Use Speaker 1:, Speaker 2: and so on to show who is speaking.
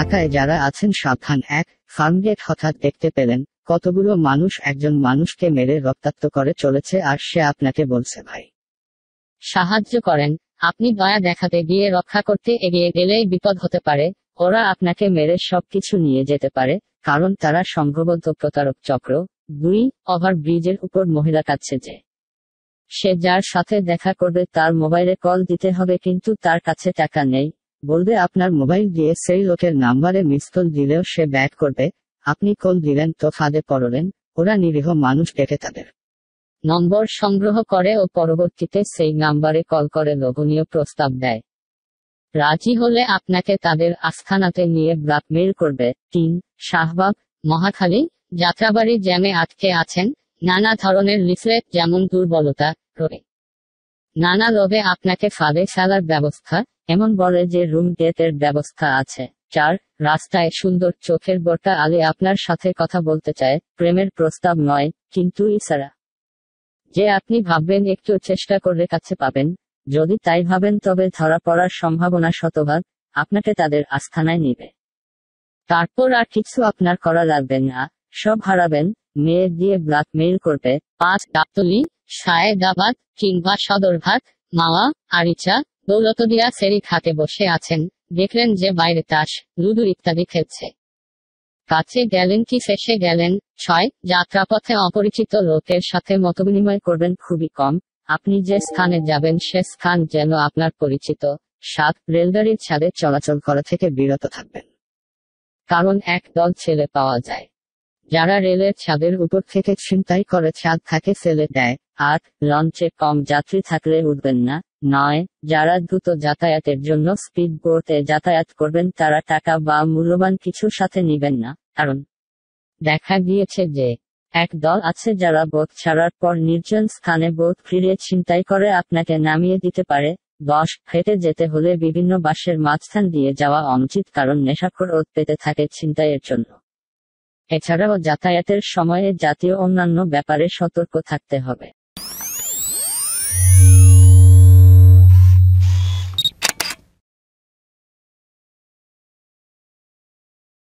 Speaker 1: ঢাকায় যারা আছেন সাবধান এক ফার্মগেট হঠাৎ দেখতে পেলেন কতগুলো মানুষ একজন মানুষকে মেরে রক্তাক্ত করে চলেছে আর সে আপনাকে বলছে ভাই সাহায্য করেন আপনি দয়া দেখাতে গিয়ে রক্ষা করতে এগিয়ে গেলেই বিপদ হতে পারে ওরা আপনাকে মেরে সবকিছু নিয়ে যেতে পারে কারণ তারা সম্ভবত প্রতারক চক্র দুই ওভার ব্রিজের উপর মহিলা কাছে যে সে যার সাথে দেখা করবে তার মোবাইলে কল দিতে হবে কিন্তু তার কাছে টাকা নেই বলবে আপনার মোবাইল দিয়ে সেই লোকের নাম্বারে কল দিলেও সে ব্যাট করবে আপনি কল দিলেন তো ফাঁদে পড়লেন ওরা নিরীহ মানুষ ডেকে তাদের নম্বর সংগ্রহ করে ও পরবর্তীতে সেই নাম্বারে কল করে লোভনীয় প্রস্তাব দেয় রাজি হলে আপনাকে তাদের আস্থানাতে নিয়ে ব্ল্যাকমেল করবে তিন শাহবাগ মহাখালী যাত্রাবাড়ি জ্যামে আটকে আছেন নানা ধরনের লিফলেট যেমন দুর্বলতা রয়ে নানা রবে আপনাকে ফাঁদে ফেলার ব্যবস্থা এমন বলে যে রুম ডেটের ব্যবস্থা আছে চার রাস্তায় সুন্দর চোখের গোটা আলে আপনার সাথে কথা বলতে চায় প্রেমের প্রস্তাব নয় কিন্তু ইসারা যে আপনি ভাববেন একটু চেষ্টা করলে কাছে পাবেন যদি তাই ভাবেন তবে ধরা পড়ার সম্ভাবনা শতভাগ আপনাকে তাদের আস্থানায় নিবে তারপর আর কিছু আপনার করা লাগবে না সব হারাবেন মেয়ে দিয়ে ব্ল্যাকমেইল করবে পাঁচ ডাক্তলি সায়েদাবাদ কিংবা সদরঘাট মাওয়া আরিচা দৌলতদিয়া সেরি খাতে বসে আছেন দেখলেন যে বাইরে তাস লুডু ইত্যাদি খেলছে কাছে গেলেন কি শেষে গেলেন ছয় যাত্রাপথে অপরিচিত লোকের সাথে মতবিনিময় করবেন খুবই কম আপনি যে স্থানে যাবেন সে স্থান যেন আপনার পরিচিত সাত রেলগাড়ির ছাদে চলাচল করা থেকে বিরত থাকবেন কারণ এক দল ছেলে পাওয়া যায় যারা রেলের ছাদের উপর থেকে ছিনতাই করে ছাদ থাকে ফেলে দেয় আট লঞ্চে কম যাত্রী থাকলে উঠবেন না নয় যারা দ্রুত যাতায়াতের জন্য স্পিড বোর্ডে যাতায়াত করবেন তারা টাকা বা মূল্যবান কিছু সাথে নিবেন না কারণ দেখা গিয়েছে যে এক দল আছে যারা বোধ ছাড়ার পর নির্জন স্থানে বোধ ফিরিয়ে ছিনতাই করে আপনাকে নামিয়ে দিতে পারে দশ হেঁটে যেতে হলে বিভিন্ন বাসের মাঝখান দিয়ে যাওয়া অনুচিত কারণ নেশাখোর ওত পেতে থাকে ছিনতাইয়ের জন্য এছাড়াও যাতায়াতের সময়ে জাতীয় অন্যান্য ব্যাপারে সতর্ক থাকতে হবে